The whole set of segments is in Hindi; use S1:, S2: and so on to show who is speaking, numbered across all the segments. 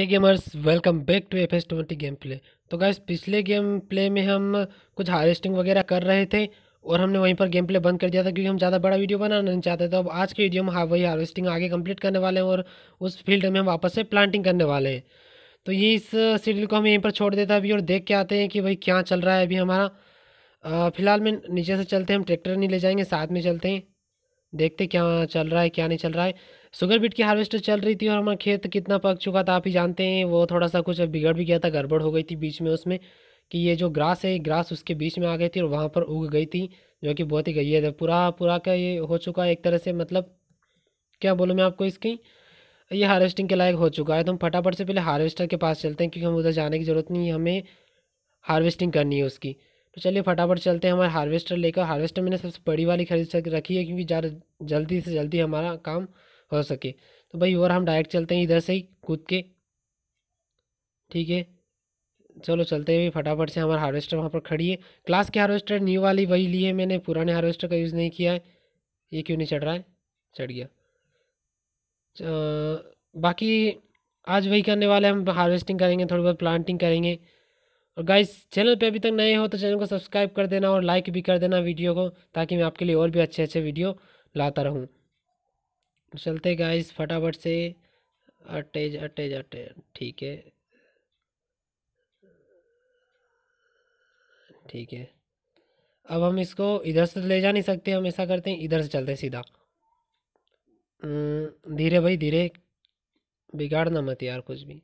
S1: hey gamers welcome back to F S twenty gameplay तो गाइस पिछले गेम प्ले में हम कुछ हार्वेस्टिंग वगैरह कर रहे थे और हमने वहीं पर गेम प्ले बंद कर दिया था क्योंकि हम ज़्यादा बड़ा वीडियो बनाना नहीं चाहते तो अब आज के वीडियो में हाँ वही हार्वेस्टिंग आगे कंप्लीट करने वाले हैं और उस फील्ड में हम वापस से प्लांटिंग करने वाले हैं तो ये इस शेड्यूल को हम यहीं पर छोड़ देते हैं अभी और देख के आते हैं कि भाई क्या चल रहा है अभी हमारा फ़िलहाल में नीचे से चलते हैं हम ट्रैक्टर नहीं ले जाएंगे साथ में चलते हैं देखते क्या चल रहा है क्या नहीं चल रहा है शुगर बीट की हार्वेस्टर चल रही थी और हमारा खेत कितना पक चुका था आप ही जानते हैं वो थोड़ा सा कुछ बिगड़ भी गया था गड़बड़ हो गई थी बीच में उसमें कि ये जो ग्रास है ग्रास उसके बीच में आ गई थी और वहाँ पर उग गई थी जो कि बहुत ही गई है पूरा पूरा का ये हो चुका है एक तरह से मतलब क्या बोलूँ मैं आपको इसकी ये हार्वेस्टिंग के लायक हो चुका है तो हम फटाफट से पहले हार्वेस्टर के पास चलते हैं क्योंकि हम उधर जाने की ज़रूरत नहीं है हमें हार्वेस्टिंग करनी है उसकी तो चलिए फटाफट चलते हैं हमारे हार्वेस्टर लेकर हार्वेस्टर मैंने सबसे बड़ी वाली खरीद सक रखी है क्योंकि ज़्यादा जल्दी से जल्दी हमारा काम हो सके तो भाई और हम डायरेक्ट चलते हैं इधर से ही कूद के ठीक है चलो चलते हैं फटाफट से हमारा हार्वेस्टर वहाँ पर खड़ी है क्लास के हार्वेस्टर न्यू वाली वही ली है मैंने पुराने हार्वेस्टर का यूज़ नहीं किया है ये क्यों नहीं चढ़ रहा है चढ़ गया बाकी आज वही करने वाले हम हार्वेस्टिंग करेंगे थोड़ी बहुत प्लांटिंग करेंगे और गाइस चैनल पे अभी तक नए हो तो चैनल को सब्सक्राइब कर देना और लाइक भी कर देना वीडियो को ताकि मैं आपके लिए और भी अच्छे अच्छे वीडियो लाता रहूँ तो चलते गाइस फटाफट से अटेज अटेज अटेज ठीक है ठीक है अब हम इसको इधर से तो ले जा नहीं सकते हम ऐसा करते हैं इधर से चलते हैं सीधा धीरे भाई धीरे बिगाड़ना मत यार कुछ भी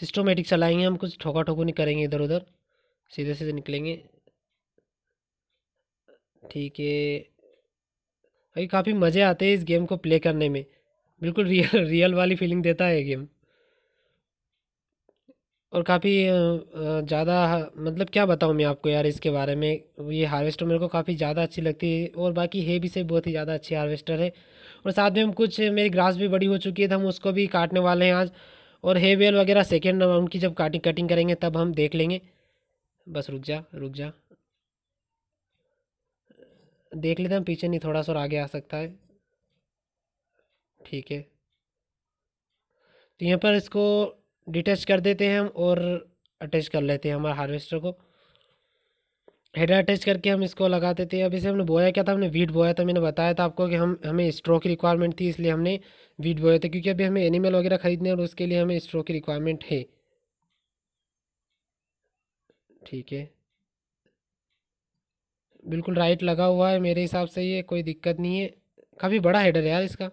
S1: सिस्टोमेटिक चलाएंगे हम कुछ ठोका ठोको नहीं करेंगे इधर उधर सीधे सीधे निकलेंगे ठीक है भाई काफ़ी मज़े आते हैं इस गेम को प्ले करने में बिल्कुल रियल रियल वाली फीलिंग देता है गेम और काफ़ी ज़्यादा मतलब क्या बताऊँ मैं आपको यार इसके बारे में ये हार्वेस्टर मेरे को काफ़ी ज़्यादा अच्छी लगती है और बाकी है भी से बहुत ही ज़्यादा अच्छी हार्वेस्टर है और साथ में हम कुछ मेरी ग्रास भी बड़ी हो चुकी है तो हम उसको भी काटने वाले हैं आज और हे वेल वगैरह सेकेंड राउंड की जब काटिंग कटिंग करेंगे तब हम देख लेंगे बस रुक जा रुक जा देख लेते हैं पीछे नहीं थोड़ा सा और आगे आ सकता है ठीक है तो यहाँ पर इसको डिटेच कर देते हैं हम और अटैच कर लेते हैं हमारे हार्वेस्टर को हेड अटैच करके हम इसको लगाते थे अभी से हमने बोया क्या था हमने वीट बोया था मैंने बताया था आपको कि हम हमें स्ट्रो की रिक्वायरमेंट थी इसलिए हमने वीट बोया था क्योंकि अभी हमें एनिमल वगैरह खरीदने और उसके लिए हमें स्ट्रो की रिक्वायरमेंट है ठीक है बिल्कुल राइट लगा हुआ है मेरे हिसाब से ये कोई दिक्कत नहीं है काफ़ी बड़ा हेडर है यार इसका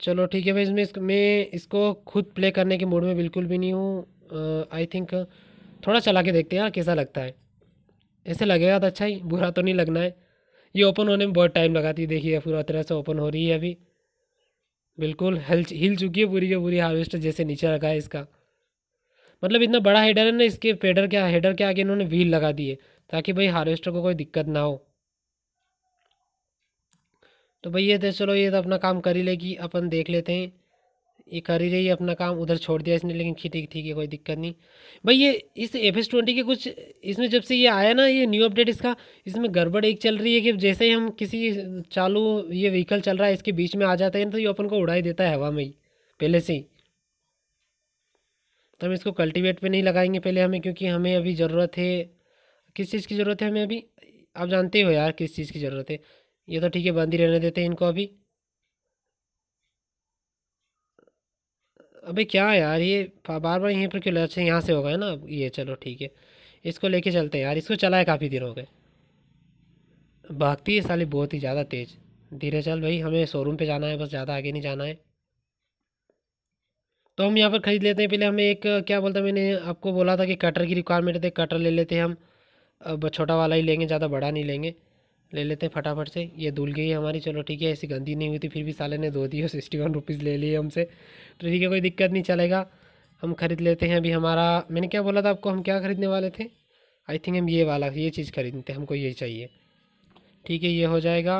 S1: चलो ठीक है भाई इसमें मैं इसको खुद प्ले करने के मूड में बिल्कुल भी नहीं हूँ आई थिंक थोड़ा चला के देखते हैं यार कैसा लगता है ऐसे लगेगा तो अच्छा ही बुरा तो नहीं लगना है ये ओपन होने में बहुत टाइम लगाती है देखिए पूरा तरह से ओपन हो रही है अभी बिल्कुल हिल हिल चुकी है पूरी की पूरी हार्वेस्टर जैसे नीचे रखा है इसका मतलब इतना बड़ा हेडर है ना इसके पेडर क्या हेडर के आगे इन्होंने व्हील लगा दिए ताकि भाई हार्वेस्टर को कोई दिक्कत ना हो तो भाई ये तो चलो ये तो अपना काम कर ही लेगी अपन देख लेते हैं ये कर ही रही है अपना काम उधर छोड़ दिया इसने लेकिन ठीक ठीक है कोई दिक्कत नहीं भाई ये इस एफ एस ट्वेंटी के कुछ इसमें जब से ये आया ना ये न्यू अपडेट इसका इसमें गड़बड़ एक चल रही है कि जैसे ही हम किसी चालू ये व्हीकल चल रहा है इसके बीच में आ जाते हैं तो ये अपन को उड़ाई देता है हवा में ही पहले से ही तो हम इसको कल्टिवेट पर नहीं लगाएंगे पहले हमें क्योंकि हमें अभी ज़रूरत है किस चीज़ की ज़रूरत है हमें अभी आप जानते हो यार किस चीज़ की ज़रूरत है ये तो ठीक है बंद ही रहने देते हैं इनको अभी अबे क्या यार ये बार बार यहीं पर क्यों लड़ अच्छा यहाँ से होगा है ना ये चलो ठीक है इसको लेके चलते हैं यार इसको चलाए काफ़ी दिन हो गए भागती है साली बहुत ही ज़्यादा तेज़ धीरे चल भाई हमें शोरूम पे जाना है बस ज़्यादा आगे नहीं जाना है तो हम यहाँ पर ख़रीद लेते हैं पहले हमें एक क्या बोलता मैंने आपको बोला था कि कटर की रिक्वायरमेंट थे कटर ले लेते हैं हम अब छोटा वाला ही लेंगे ज़्यादा बड़ा नहीं लेंगे ले लेते हैं फटाफट से ये धुल गई हमारी चलो ठीक है ऐसी गंदी नहीं हुई थी फिर भी साले ने धो दी और सिक्सटी वन रुपीज़ ले लिए हमसे तो ठीक है कोई दिक्कत नहीं चलेगा हम ख़रीद लेते हैं अभी हमारा मैंने क्या बोला था आपको हम क्या ख़रीदने वाले थे आई थिंक हम ये वाला ये चीज़ खरीदते हमको ये चाहिए ठीक है ये हो जाएगा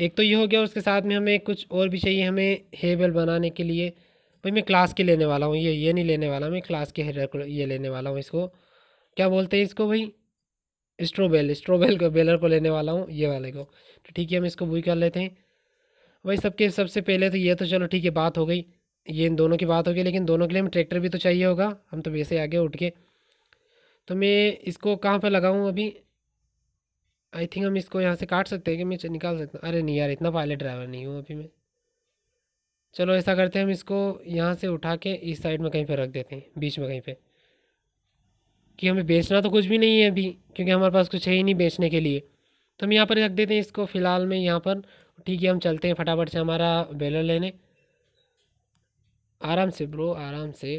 S1: एक तो ये हो गया उसके साथ में हमें कुछ और भी चाहिए हमें हेयर बनाने के लिए भाई मैं क्लास के लेने वाला हूँ ये ये नहीं लेने वाला मैं क्लास के हेयर ये लेने वाला हूँ इसको क्या बोलते हैं इसको भाई स्ट्रोबेल स्ट्रोबेल को बेलर को लेने वाला हूँ ये वाले को तो ठीक है हम इसको बुई कर लेते हैं भाई सबके सबसे पहले तो ये तो चलो ठीक है बात हो गई ये इन दोनों की बात हो गई लेकिन दोनों के लिए हमें ट्रैक्टर भी तो चाहिए होगा हम तो वैसे आगे उठ के तो मैं इसको कहाँ पर लगाऊँ अभी आई थिंक हम इसको यहाँ से काट सकते हैं कि मैं निकाल सकता हूँ अरे नहीं यार इतना पायलट ड्राइवर नहीं हूँ अभी मैं चलो ऐसा करते हैं हम इसको यहाँ से उठा के इस साइड में कहीं पे रख देते हैं बीच में कहीं पे कि हमें बेचना तो कुछ भी नहीं है अभी क्योंकि हमारे पास कुछ है ही नहीं बेचने के लिए तो हम यहाँ पर रख देते हैं इसको फ़िलहाल में यहाँ पर ठीक है हम चलते हैं फटाफट से हमारा बेलर लेने आराम से ब्रो आराम से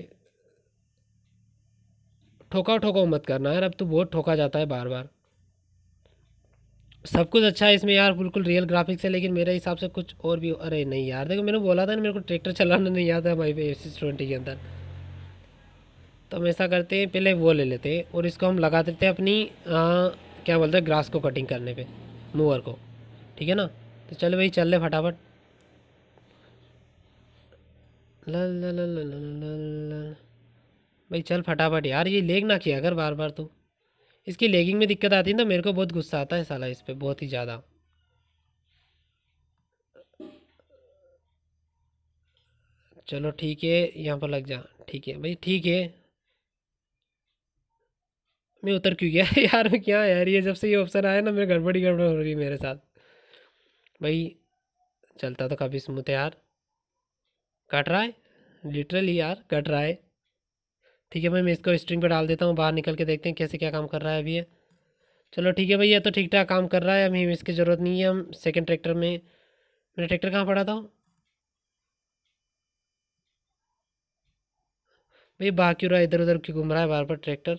S1: ठोका ठोका मत करना यार अब तो बहुत ठोका जाता है बार बार सब कुछ अच्छा है इसमें यार बिल्कुल रियल ग्राफिक्स है लेकिन मेरे हिसाब से कुछ और भी अरे नहीं यार देखो मैंने बोला था ना मेरे को ट्रैक्टर चलाना नहीं आता है भाई पे एस के अंदर तो हम ऐसा करते हैं पहले वो ले लेते हैं और इसको हम लगा देते हैं अपनी आ, क्या बोलते हैं ग्रास को कटिंग करने पे मूवर को ठीक है ना तो चल भाई चल ले फटाफट भाई चल फटाफट यार ये लेग ना किया अगर बार बार तू इसकी लेगिंग में दिक्कत आती है ना तो मेरे को बहुत गुस्सा आता है साला इस पर बहुत ही ज़्यादा चलो ठीक है यहाँ पर लग जा ठीक है भाई ठीक है मैं उतर क्यों गया यार मैं क्या यार ये जब से ये ऑप्शन आया ना मेरे गड़बड़ी गड़बड़ हो रही है मेरे साथ भाई चलता तो काफ़ी स्मूथ है यार कट रहा है लिटरली यार कट रहा है ठीक है भाई मैं इसको स्ट्रिंग पे डाल देता हूँ बाहर निकल के देखते हैं कैसे क्या काम कर रहा है अभी ये चलो ठीक है भैया तो ठीक ठाक काम कर रहा है अभी इसकी ज़रूरत नहीं है हम सेकेंड ट्रैक्टर में मेरा ट्रैक्टर कहाँ पड़ा था भाई बाकी रहा इधर उधर क्यों घूम रहा है बार बार ट्रैक्टर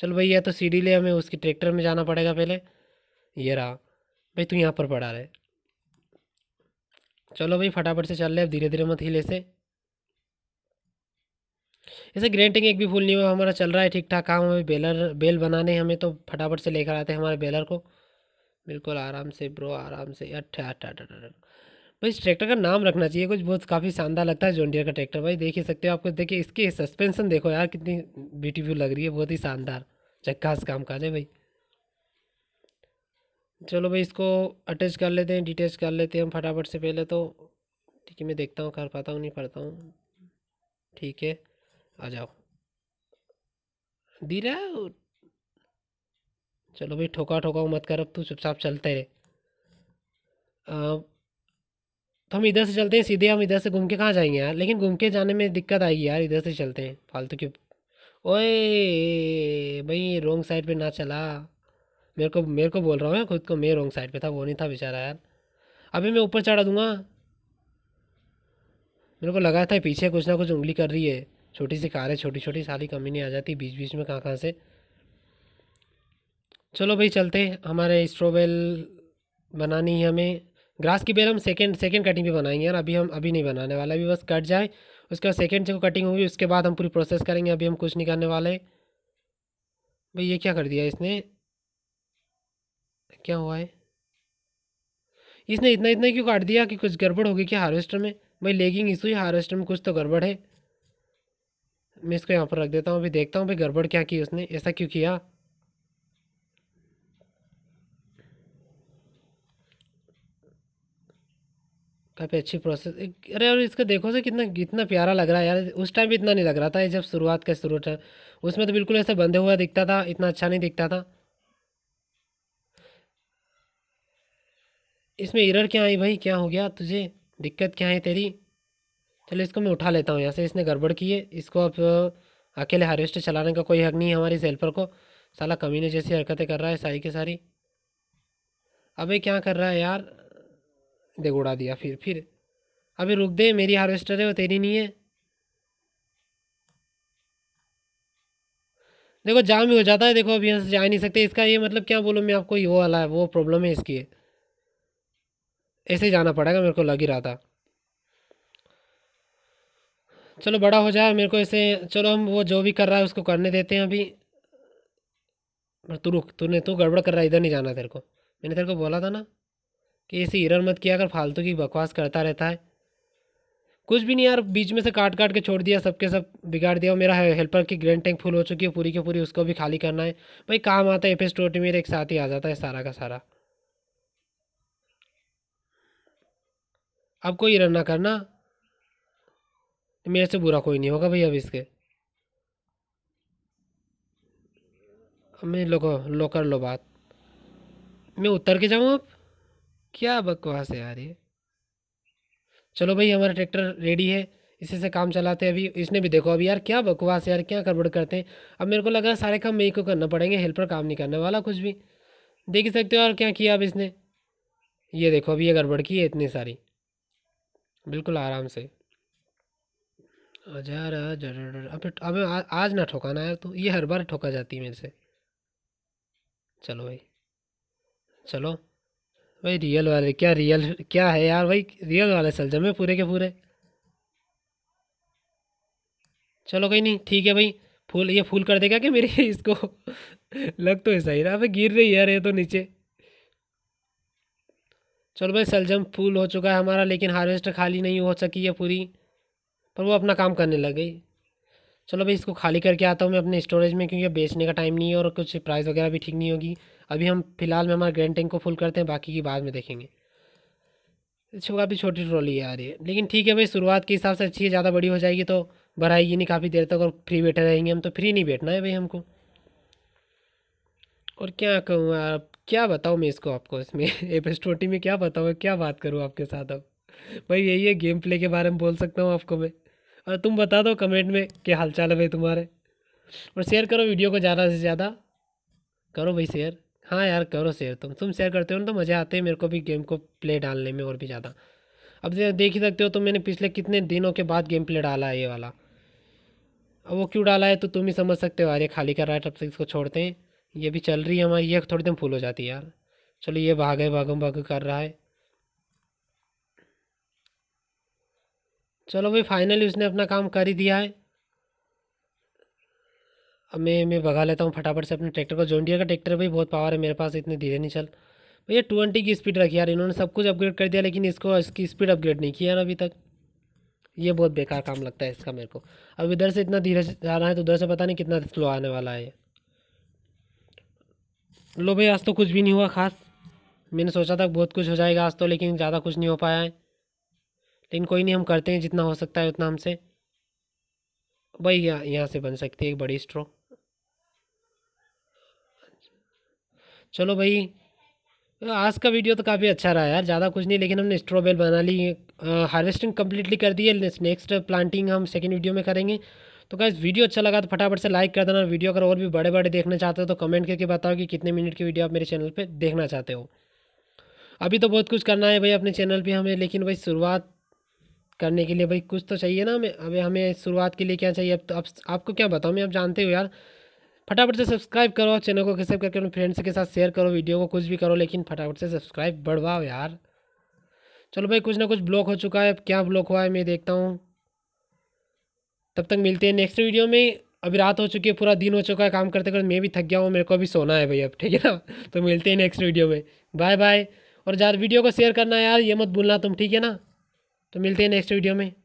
S1: चल भाई या तो सीढ़ी ले हमें उसके ट्रैक्टर में जाना पड़ेगा पहले ये रहा भाई तू यहाँ पर पड़ा रहे चलो भाई फटाफट से चल रहे अब धीरे धीरे मत हिले से ऐसे ग्रेंटिंग एक भी फूल नहीं हुआ हमारा चल रहा है ठीक ठाक काम अभी बेलर बेल बनाने हमें तो फटाफट से लेकर आते हैं हमारे बेलर को बिल्कुल आराम से ब्रो आराम से अट्ठा अट्ठा अट्ठा भाई इस ट्रैक्टर का नाम रखना चाहिए कुछ बहुत काफ़ी शानदार लगता है जोनडियर का ट्रैक्टर भाई देख ही सकते हो आपको देखिए इसके सस्पेंसन देखो यार कितनी ब्यूटीफुल लग रही है बहुत ही शानदार से काम काज है भाई चलो भाई इसको अटैच कर लेते हैं डिटैच कर लेते हैं हम फटाफट से पहले तो ठीक है मैं देखता हूँ कर पाता हूँ नहीं पढ़ता हूँ ठीक है आ जाओ धीरे चलो भाई ठोका ठोका मत कर अब तू चुपचाप चलते रहे तो हम इधर से चलते हैं सीधे हम इधर से घूम के कहाँ जाएंगे यार लेकिन घूम के जाने में दिक्कत आएगी यार इधर से चलते हैं फालतू क्यों ओए भाई रोंग साइड पे ना चला मेरे को मेरे को बोल रहा हूँ मैं खुद को मैं रोंग साइड पे था वो नहीं था बेचारा यार अभी मैं ऊपर चढ़ा दूंगा मेरे को लगा था पीछे कुछ ना कुछ उंगली कर रही है छोटी सी कार है छोटी छोटी सारी कमी नहीं आ जाती बीच बीच में कहाँ कहाँ से चलो भाई चलते हमारे स्ट्रोबेल बनानी है हमें ग्रास की बेल हम सेकेंड सेकेंड कटिंग भी बनाएंगे यार अभी हम अभी नहीं बनाने वाले अभी बस कट जाए उसके बाद सेकेंड जो कटिंग होगी उसके बाद हम पूरी प्रोसेस करेंगे अभी हम कुछ नहीं करने वाले भाई ये क्या कर दिया इसने क्या हुआ है इसने इतना इतना क्यों काट दिया कि कुछ गड़बड़ होगी क्या हार्वेस्टर में भाई लेगिंग इशू ही हार्वेस्टर में कुछ तो गड़बड़ है मैं इसको यहाँ पर रख देता हूँ अभी देखता हूँ भाई गड़बड़ क्या की उसने ऐसा क्यों किया काफ़ी अच्छी प्रोसेस अरे और इसका देखो से कितना कितना प्यारा लग रहा है यार उस टाइम भी इतना नहीं लग रहा था जब शुरुआत का शुरू था उसमें तो बिल्कुल ऐसे बंधे हुआ दिखता था इतना अच्छा नहीं दिखता था इसमें इरर क्या आई भाई क्या हो गया तुझे दिक्कत क्या है तेरी चलो इसको मैं उठा लेता हूँ यहाँ से इसने गड़बड़ की है इसको अब अकेले हार्वेस्टर चलाने का कोई हक नहीं है हमारी सेल्फर को साला कमीने जैसी हरकतें कर रहा है सारी के सारी अबे क्या कर रहा है यार देख उड़ा दिया फिर फिर अभी रुक दे मेरी हार्वेस्टर है वो तेरी नहीं है देखो जाम भी हो जाता है देखो अभी यहाँ से जा नहीं सकते इसका ये मतलब क्या बोलूँ मैं आपको ये वो वाला है वो प्रॉब्लम है इसकी ऐसे ऐसे जाना पड़ेगा मेरे को लग ही रहा था चलो बड़ा हो जाए मेरे को ऐसे चलो हम वो जो भी कर रहा है उसको करने देते हैं अभी पर तू रुक तूने तू गड़बड़ कर रहा है इधर नहीं जाना तेरे को मैंने तेरे को बोला था ना कि ऐसे हिरन मत किया कर फालतू की बकवास करता रहता है कुछ भी नहीं यार बीच में से काट काट के छोड़ दिया सबके सब बिगाड़ दिया और मेरा हेल्पर की ग्रैंड टैंक फुल हो चुकी है पूरी की पूरी उसको भी खाली करना है भाई काम आता है एफ टोटी मेरे एक साथ ही आ जाता है सारा का सारा अब कोई रन ना करना मेरे से बुरा कोई नहीं होगा भाई अब इसके मैं लोग लो कर लो बात मैं उतर के जाऊँ अब क्या बकवास है यार ये चलो भाई हमारा ट्रैक्टर रेडी है इसी से काम चलाते हैं अभी इसने भी देखो अभी यार क्या बकवास यार क्या गड़बड़ करते हैं अब मेरे को लग रहा है सारे काम मेरे को करना पड़ेंगे हेल्पर काम नहीं करने वाला कुछ भी देख ही सकते हो और क्या किया अब इसने ये देखो अभी ये गड़बड़ की है इतनी सारी बिल्कुल आराम से हजार अब अब आज ना ठोकाना यार तो ये हर बार ठोका जाती है मेरे से चलो भाई चलो भाई रियल वाले क्या रियल क्या है यार भाई रियल वाले सलजम जमे पूरे के पूरे चलो कहीं नहीं ठीक है भाई फूल ये फूल कर देगा कि मेरे इसको लग तो ऐसा ही रहा भाई गिर रही यार ये तो नीचे चलो भाई सलजम फूल हो चुका है हमारा लेकिन हार्वेस्ट खाली नहीं हो सकी है पूरी पर वो अपना काम करने लग गई चलो भाई इसको खाली करके आता हूँ मैं अपने स्टोरेज में क्योंकि बेचने का टाइम नहीं है और कुछ प्राइस वगैरह भी ठीक नहीं होगी अभी हम फिलहाल में हमारे ग्रैंड टैंक को फुल करते हैं बाकी की बाद में देखेंगे काफ़ी छोटी ट्रॉली है आ रही है लेकिन ठीक है भाई शुरुआत के हिसाब से अच्छी है ज़्यादा बड़ी हो जाएगी तो बढ़ाएगी नहीं काफ़ी देर तक और फ्री बैठे रहेंगे हम तो फ्री नहीं बैठना है भाई हमको और क्या कहूँ आप क्या बताऊँ मैं इसको आपको इसमें एप ट्वेंटी में क्या बताऊँ क्या बात करूँ आपके साथ अब भाई यही है गेम प्ले के बारे में बोल सकता हूँ आपको मैं और तुम बता दो कमेंट में क्या हालचाल है भाई तुम्हारे और शेयर करो वीडियो को ज़्यादा से ज़्यादा करो भाई शेयर हाँ यार करो शेयर तुम तुम शेयर करते हो ना तो मज़े आते हैं मेरे को भी गेम को प्ले डालने में और भी ज़्यादा अब देख ही सकते हो तो मैंने पिछले कितने दिनों के बाद गेम प्ले डाला है ये वाला अब वो क्यों डाला है तो तुम ही समझ सकते हो यार ये खाली कर रहा है तब तक इसको छोड़ते हैं ये भी चल रही है हमारी ये थोड़ी देर फुल हो जाती है यार चलो ये भागे भागम भाग कर रहा है चलो भाई फाइनली उसने अपना काम कर ही दिया है अब मैं मैं भगा लेता हूँ फटाफट से अपने ट्रैक्टर को जॉइंडियर का ट्रैक्टर भाई बहुत पावर है मेरे पास इतने धीरे नहीं चल भैया ट्वेंटी की स्पीड रखी यार इन्होंने सब कुछ अपग्रेड कर दिया लेकिन इसको इसकी स्पीड अपग्रेड नहीं किया अभी तक ये बहुत बेकार काम लगता है इसका मेरे को अब इधर से इतना धीरे जा रहा है तो उधर से पता नहीं कितना स्लो आने वाला है लो भाई आज तो कुछ भी नहीं हुआ खास मैंने सोचा था बहुत कुछ हो जाएगा आज तो लेकिन ज़्यादा कुछ नहीं हो पाया है लेकिन कोई नहीं हम करते हैं जितना हो सकता है उतना हमसे भाई यहाँ यहाँ से बन सकती है एक बड़ी स्ट्रो चलो भाई आज का वीडियो तो काफ़ी अच्छा रहा यार ज़्यादा कुछ नहीं लेकिन हमने स्ट्रॉबेल बना ली हार्वेस्टिंग कम्प्लीटली कर दी है नेक्स्ट प्लांटिंग हम सेकेंड वीडियो में करेंगे तो क्या वीडियो अच्छा लगा तो फटाफट से लाइक कर देना वीडियो अगर और भी बड़े बड़े देखना चाहते हो तो कमेंट करके बताओ कि कितने मिनट की वीडियो आप मेरे चैनल पर देखना चाहते हो अभी तो बहुत कुछ करना है भाई अपने चैनल पर हमें लेकिन भाई शुरुआत करने के लिए भाई कुछ तो चाहिए ना हमें अभी हमें शुरुआत के लिए क्या चाहिए अब तो आप, आपको क्या बताऊँ मैं आप जानते हो यार फटाफट से सब्सक्राइब करो चैनल को सब्सक्राइब करके अपने फ्रेंड्स के साथ शेयर करो वीडियो को कुछ भी करो लेकिन फटाफट से सब्सक्राइब बढ़वाओ यार चलो भाई कुछ ना कुछ ब्लॉक हो चुका है अब क्या ब्लॉक हुआ है मैं देखता हूँ तब तक मिलते हैं नेक्स्ट वीडियो में अभी रात हो चुकी है पूरा दिन हो चुका है काम करते करते मैं भी थक गया हूँ मेरे को अभी सोना है भाई अब ठीक है ना तो मिलते हैं नेक्स्ट वीडियो में बाय बाय और यार वीडियो को शेयर करना यार ये मत भूलना तुम ठीक है ना तो मिलते हैं नेक्स्ट वीडियो में